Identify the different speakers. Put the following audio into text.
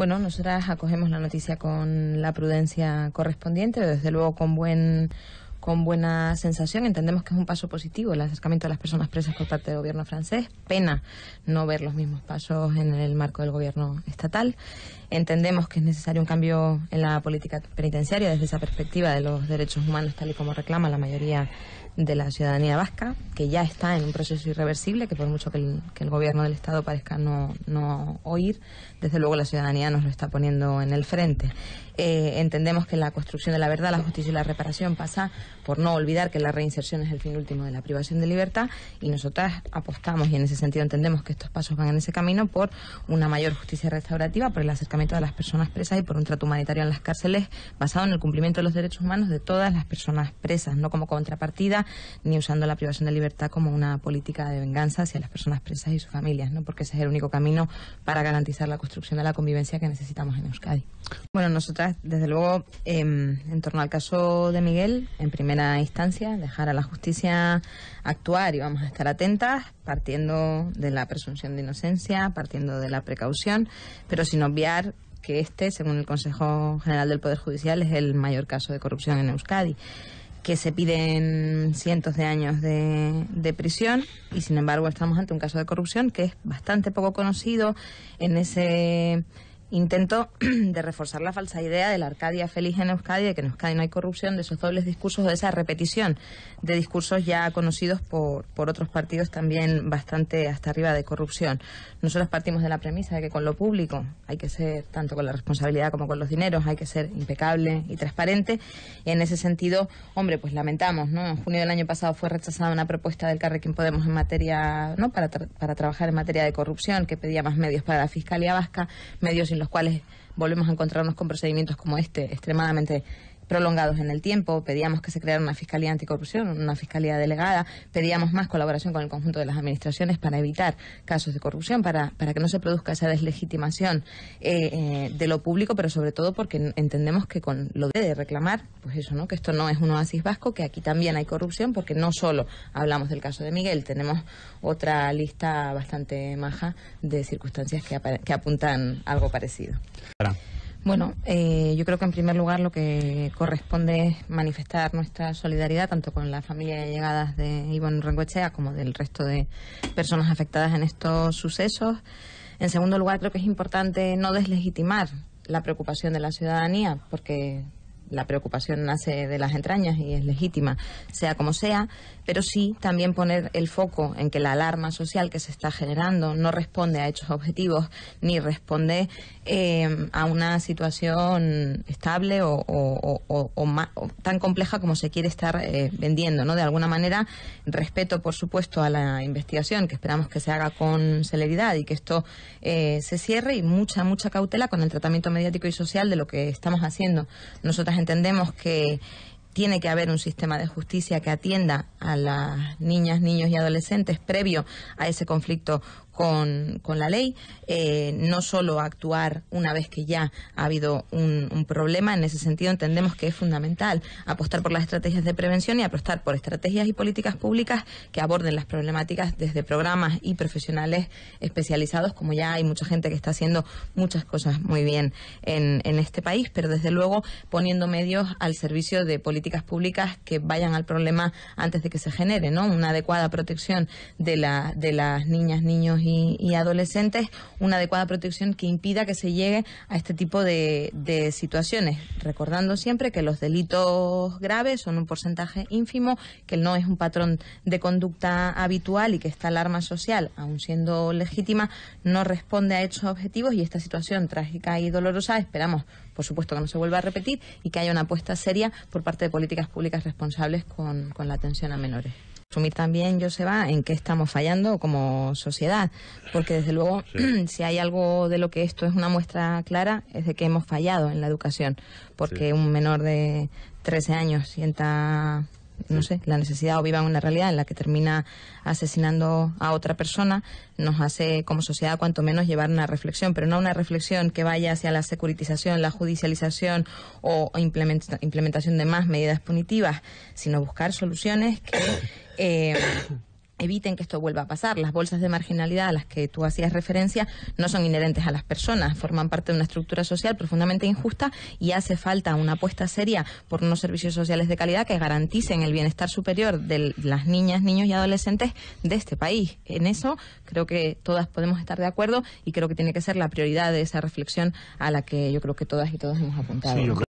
Speaker 1: Bueno, nosotras acogemos la noticia con la prudencia correspondiente, desde luego con buen con buena sensación. Entendemos que es un paso positivo el acercamiento de las personas presas por parte del gobierno francés. Pena no ver los mismos pasos en el marco del gobierno estatal. Entendemos que es necesario un cambio en la política penitenciaria desde esa perspectiva de los derechos humanos, tal y como reclama la mayoría de la ciudadanía vasca, que ya está en un proceso irreversible, que por mucho que el, gobierno del Estado parezca no, no, oír, desde luego la ciudadanía nos lo está poniendo en el frente. Eh, entendemos que la construcción de la verdad, la justicia y la reparación pasa por no olvidar que la reinserción es el fin último de la privación de libertad y nosotras apostamos y en ese sentido entendemos que estos pasos van en ese camino por una mayor justicia restaurativa, por el acercamiento de las personas presas y por un trato humanitario en las cárceles basado en el cumplimiento de los derechos humanos de todas las personas presas, no como contrapartida ni usando la privación de libertad como una política de venganza hacia las personas presas y sus familias, ¿no? porque ese es el único camino para garantizar la construcción de la convivencia que necesitamos en Euskadi. Bueno, nosotras, desde luego, em, en torno al caso de Miguel, en primera instancia, dejar a la justicia actuar y vamos a estar atentas, partiendo de la presunción de inocencia, partiendo de la precaución, pero sin obviar que este, según el Consejo General del Poder Judicial, es el mayor caso de corrupción en Euskadi que se piden cientos de años de, de, prisión y sin embargo estamos ante un caso de corrupción que es bastante poco conocido en ese intento de reforzar la falsa idea de la Arcadia feliz en Euskadi, de que en Euskadi no hay corrupción, de esos dobles discursos, de esa repetición de discursos ya conocidos por, por otros partidos también bastante hasta arriba de corrupción. Nosotros partimos de la premisa de que con lo público hay que ser, tanto con la responsabilidad como con los dineros, hay que ser impecable y transparente. Y en ese sentido, hombre, pues lamentamos, ¿no? En junio del año pasado fue rechazada una propuesta del Carrequín Podemos en materia, ¿no? Para, para trabajar en materia de corrupción, que pedía más medios para la Fiscalía Vasca, medios sin los cuales volvemos a encontrarnos con procedimientos como este, extremadamente prolongados en el tiempo, pedíamos que se creara una fiscalía anticorrupción, una fiscalía delegada, pedíamos más colaboración con el conjunto de las administraciones para evitar casos de corrupción, para, para que no se produzca esa deslegitimación eh, eh, de lo público, pero sobre todo porque entendemos que con lo de reclamar, pues eso, ¿no? que esto no es un oasis vasco, que aquí también hay corrupción, porque no solo hablamos del caso de Miguel, tenemos otra lista bastante maja de circunstancias que, apuntan algo parecido. Bueno, eh, yo creo que en primer lugar lo que corresponde es manifestar nuestra solidaridad tanto con la familia de llegadas de Ivonne Rengochea como del resto de personas afectadas en estos sucesos. En segundo lugar, creo que es importante no deslegitimar la preocupación de la ciudadanía, porque la preocupación nace de las entrañas y es legítima, sea como sea, pero sí también poner el foco en que la alarma social que se está generando no responde a hechos objetivos ni responde eh, a una situación estable o, o, o, tan compleja como se quiere estar eh, vendiendo. ¿no? De alguna manera, respeto, por supuesto, a la investigación, que esperamos que se haga con celeridad y que esto eh, se cierre, y mucha, mucha cautela con el tratamiento mediático y social de lo que estamos haciendo. Nosotras entendemos que tiene que haber un sistema de justicia que atienda a las niñas, niños y adolescentes previo a ese conflicto con, la ley, eh, no solo actuar una vez que ya ha habido un, problema, en ese sentido entendemos que es fundamental apostar por las estrategias de prevención y apostar por estrategias y políticas públicas que aborden las problemáticas desde programas y profesionales especializados, como ya hay mucha gente que está haciendo muchas cosas muy bien en, este país, pero desde luego poniendo medios al servicio de políticas públicas que vayan al problema antes de que se genere, ¿no? Una adecuada protección de, la, de las niñas, niños y y, adolescentes una adecuada protección que impida que se llegue a este tipo de, situaciones. Recordando siempre que los delitos graves son un porcentaje ínfimo, que no es un patrón de conducta habitual y que esta alarma social, aun siendo legítima, no responde a hechos objetivos y esta situación trágica y dolorosa esperamos, por supuesto, que no se vuelva a repetir y que haya una apuesta seria por parte de políticas públicas responsables con la atención a menores asumir también, va en qué estamos fallando como sociedad, porque desde luego si hay algo de lo que esto es una muestra clara es de que hemos fallado en la educación, porque un menor de 13 años sienta no sé, la necesidad o en una realidad en la que termina asesinando a otra persona, nos hace como sociedad cuanto menos llevar una reflexión, pero no una reflexión que vaya hacia la securitización, la judicialización o implementación de más medidas punitivas, sino buscar soluciones que eh, eviten que esto vuelva a pasar. Las bolsas de marginalidad a las que tú hacías referencia no son inherentes a las personas, forman parte de una estructura social profundamente injusta y hace falta una apuesta seria por unos servicios sociales de calidad que garanticen el bienestar superior de las niñas, niños y adolescentes de este país. En eso creo que todas podemos estar de acuerdo y creo que tiene que ser la prioridad de esa reflexión a la que yo creo que todas y todos hemos apuntado.